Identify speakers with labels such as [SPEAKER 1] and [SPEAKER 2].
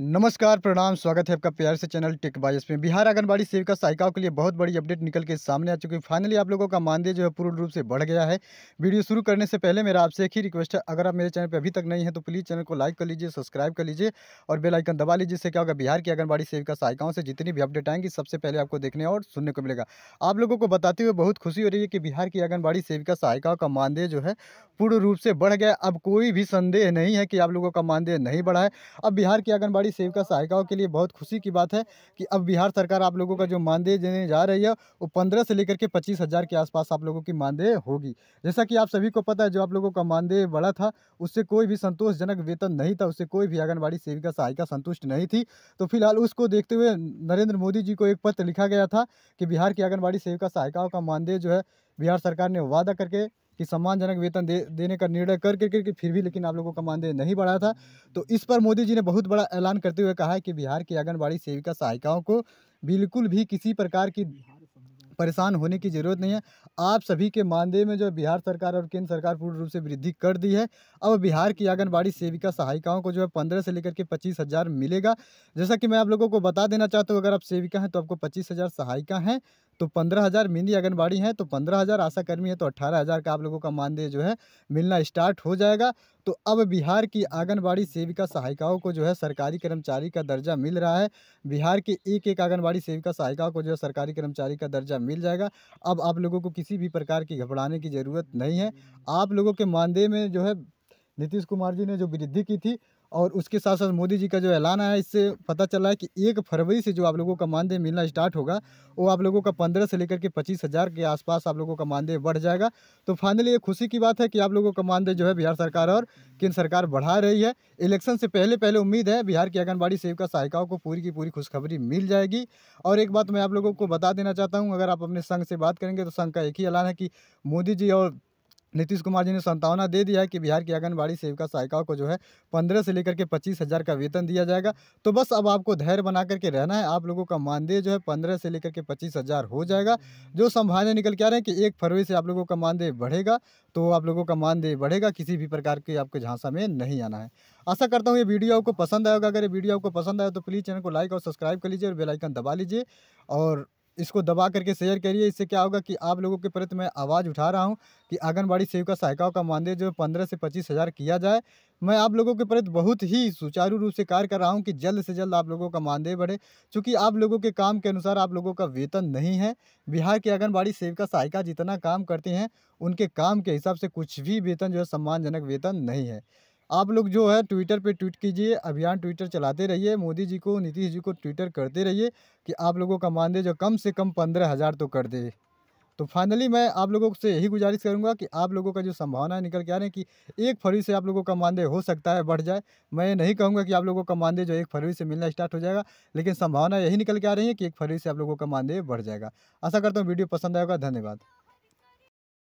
[SPEAKER 1] नमस्कार प्रणाम स्वागत है आपका प्यार से चैनल टिक बाइस में बिहार आंगनबाड़ी सेविका सहायिकाओं के लिए बहुत बड़ी अपडेट निकल के सामने आ चुकी है फाइनली आप लोगों का मानदेय जो है पूर्ण रूप से बढ़ गया है वीडियो शुरू करने से पहले मेरा आपसे एक ही रिक्वेस्ट है अगर आप मेरे चैनल पर अभी तक नहीं है तो प्लीज़ चैनल को लाइक कर लीजिए सब्सक्राइब कर लीजिए और बेलाइकन दबा लीजिए जिससे क्या होगा बिहार की आंगनबाड़ी सेविका सहायिकाओं से जितनी भी अपडेट आएंगी सबसे पहले आपको देखने और सुनने को मिलेगा आप लोगों को बताते हुए बहुत खुशी हो रही है कि बिहार की आंगनबाड़ी सेविका सहायिकाओं का मानदेय जो है पूर्ण रूप से बढ़ गया अब कोई भी संदेह नहीं है कि आप लोगों का मानदेय नहीं बढ़ा है अब बिहार की आंगनबाड़ी आंगनबाड़ी सेविका सहायिकाओं के लिए बहुत खुशी की बात है कि अब बिहार सरकार आप लोगों का जो मानदेय देने जा रही है वो पंद्रह से लेकर के पच्चीस हज़ार के आसपास आप लोगों की मानदेय होगी जैसा कि आप सभी को पता है जो आप लोगों का मानदेय बड़ा था उससे कोई भी संतोषजनक वेतन नहीं था उससे कोई भी आंगनबाड़ी सेविका सहायिका संतुष्ट नहीं थी तो फिलहाल उसको देखते हुए नरेंद्र मोदी जी को एक पत्र लिखा गया था कि बिहार की आंगनबाड़ी सेविका सहायिकाओं का मानदेय जो है बिहार सरकार ने वादा करके कि सम्मानजनक वेतन दे देने का निर्णय कर करके कर, फिर भी लेकिन आप लोगों का मानदेय नहीं बढ़ा था तो इस पर मोदी जी ने बहुत बड़ा ऐलान करते हुए कहा है कि बिहार की आंगनबाड़ी सेविका सहायिकाओं को बिल्कुल भी किसी प्रकार की परेशान होने की ज़रूरत नहीं है आप सभी के मानदेय में जो बिहार सरकार और केंद्र सरकार पूर्ण रूप से वृद्धि कर दी है अब बिहार की आंगनबाड़ी सेविका सहायिकाओं को जो है पंद्रह से लेकर के पच्चीस हज़ार मिलेगा जैसा कि मैं आप लोगों को बता देना चाहता हूँ अगर आप सेविका हैं तो आपको पच्चीस हज़ार सहायिका हैं तो पंद्रह हज़ार मिनी आंगनबाड़ी हैं तो पंद्रह हज़ार आशाकर्मी है तो अट्ठारह हज़ार का आप लोगों का मानदेय जो है मिलना स्टार्ट हो जाएगा तो अब बिहार की आंगनबाड़ी सेविका सहायिकाओं को जो है सरकारी कर्मचारी का दर्जा मिल रहा है बिहार के एक एक आंगनबाड़ी सेविका सहायिकाओं को जो है सरकारी कर्मचारी का दर्जा मिल जाएगा अब आप लोगों को किसी भी प्रकार की घबराने की ज़रूरत नहीं है आप लोगों के मानदेय में जो है नीतीश कुमार जी ने जो वृद्धि की थी और उसके साथ साथ मोदी जी का जो ऐलान आया इससे पता चला है कि एक फरवरी से जो आप लोगों का मानदेय मिलना स्टार्ट होगा वो आप लोगों का पंद्रह से लेकर के पच्चीस हज़ार के आसपास आप लोगों का मानदेय बढ़ जाएगा तो फाइनली ये खुशी की बात है कि आप लोगों का मानदेय जो है बिहार सरकार और केंद्र सरकार बढ़ा रही है इलेक्शन से पहले पहले उम्मीद है बिहार की आंगनबाड़ी सेविका सहायिकाओं को पूरी की पूरी खुशखबरी मिल जाएगी और एक बात मैं आप लोगों को बता देना चाहता हूँ अगर आप अपने संघ से बात करेंगे तो संघ का एक ही ऐलान है कि मोदी जी और नीतीश कुमार जी ने संतावना दे दिया है कि बिहार की आंगनबाड़ी सेविका सहायिकाओं को जो है पंद्रह से लेकर के पच्चीस हज़ार का वेतन दिया जाएगा तो बस अब आपको धैर्य बना करके रहना है आप लोगों का मानदेय जो है पंद्रह से लेकर के पच्चीस हज़ार हो जाएगा जो संभावना निकल के आ रहे हैं कि एक फरवरी से आप लोगों का मानदेय बढ़ेगा तो आप लोगों का मानदेय बढ़ेगा किसी भी प्रकार की आपको झांसा में नहीं आना है आशा करता हूँ ये वीडियो आपको पसंद आएगा अगर ये वीडियो आपको पसंद आए तो प्लीज़ चैनल को लाइक और सब्सक्राइब कर लीजिए और बेलाइकन दबा लीजिए और इसको दबा करके शेयर करिए इससे क्या होगा कि आप लोगों के प्रति मैं आवाज़ उठा रहा हूँ कि आंगनबाड़ी सेविका सहायिकाओं का मानदेय जो पंद्रह से पच्चीस हज़ार किया जाए मैं आप लोगों के प्रति बहुत ही सुचारू रूप से कार्य कर रहा हूँ कि जल्द से जल्द आप लोगों का मानदेय बढ़े चूँकि आप लोगों के काम के अनुसार आप लोगों का वेतन नहीं है बिहार की आंगनबाड़ी सेविका सहायिका जितना काम करती हैं उनके काम के हिसाब से कुछ भी वेतन जो है सम्मानजनक वेतन नहीं है आप लोग जो है ट्विटर पे ट्वीट कीजिए अभियान ट्विटर चलाते रहिए मोदी जी को नीतीश जी को ट्विटर करते रहिए कि आप लोगों का मानदेय जो कम से कम पंद्रह हज़ार तो कर दे तो फाइनली मैं आप लोगों से यही गुजारिश करूंगा कि आप लोगों का जो संभावना निकल के आ रहे हैं कि एक फरवरी से आप लोगों का मानदेय हो सकता है बढ़ जाए मैं नहीं कहूंगा कि आप लोगों का मानदेय जो एक फरवरी से मिलना स्टार्ट हो जाएगा लेकिन संभावना यही निकल के आ रही है कि एक फरवरी से आप लोगों का मानदेय बढ़ जाएगा आशा करता हूँ वीडियो पसंद आएगा धन्यवाद